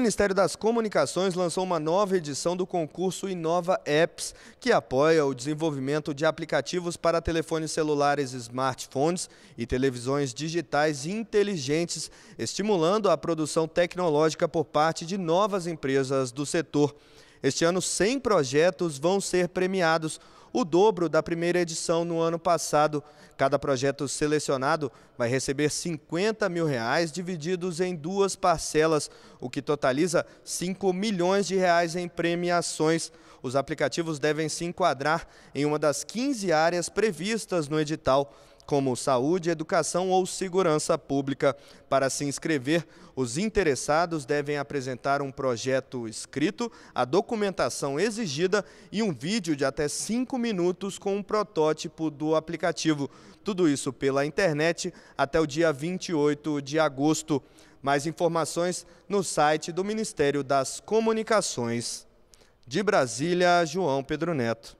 Ministério das Comunicações lançou uma nova edição do concurso Inova Apps, que apoia o desenvolvimento de aplicativos para telefones celulares, smartphones e televisões digitais inteligentes, estimulando a produção tecnológica por parte de novas empresas do setor. Este ano, 100 projetos vão ser premiados o dobro da primeira edição no ano passado. Cada projeto selecionado vai receber 50 mil reais divididos em duas parcelas, o que totaliza 5 milhões de reais em premiações. Os aplicativos devem se enquadrar em uma das 15 áreas previstas no edital como saúde, educação ou segurança pública. Para se inscrever, os interessados devem apresentar um projeto escrito, a documentação exigida e um vídeo de até cinco minutos com um protótipo do aplicativo. Tudo isso pela internet até o dia 28 de agosto. Mais informações no site do Ministério das Comunicações. De Brasília, João Pedro Neto.